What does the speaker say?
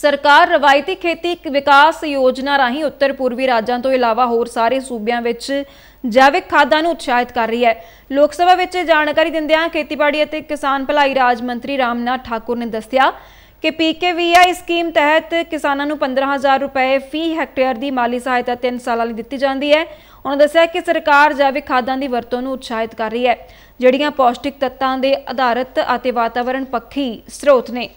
ਸਰਕਾਰ ਰਵਾਇਤੀ ਖੇਤੀ ਵਿਕਾਸ ਯੋਜਨਾ ਰਾਹੀਂ ਉੱਤਰ ਪੂਰਬੀ ਰਾਜਾਂ ਤੋਂ ਇਲਾਵਾ ਹੋਰ ਸਾਰੇ ਸੂਬਿਆਂ ਵਿੱਚ ਜੈਵਿਕ ਖਾਦਾਂ ਨੂੰ ਉਤਸ਼ਾਹਿਤ ਕਰ ਰਹੀ ਹੈ ਲੋਕ ਸਭਾ ਵਿੱਚ ਜਾਣਕਾਰੀ ਦਿੰਦਿਆਂ ਖੇਤੀਬਾੜੀ ਅਤੇ ਕਿਸਾਨ ਭਲਾਈ ਰਾਜ ਮੰਤਰੀ ਰਾਮਨਾਥ ਠਾਕੁਰ ਨੇ ਦੱਸਿਆ ਕਿ ਪੀਕੇਵੀਆਈ ਸਕੀਮ ਤਹਿਤ ਕਿਸਾਨਾਂ ਨੂੰ 15000 ਰੁਪਏ ਫੀ ਹੈਕਟੇਅਰ ਦੀ ਮਾਲੀ ਸਹਾਇਤਾ 3 ਸਾਲਾਂ ਲਈ ਦਿੱਤੀ ਜਾਂਦੀ ਹੈ ਉਹਨਾਂ ਦੱਸਿਆ ਕਿ ਸਰਕਾਰ ਜੈਵਿਕ ਖਾਦਾਂ ਦੀ ਵਰਤੋਂ ਨੂੰ ਉਤਸ਼ਾਹਿਤ ਕਰ ਰਹੀ ਹੈ ਜਿਹੜੀਆਂ ਪੌਸ਼ਟਿਕ ਤੱਤਾਂ ਦੇ ਆਧਾਰਿਤ ਅਤੇ ਵਾਤਾਵਰਣ ਪੱਖੀ ਸਰੋਤ ਨੇ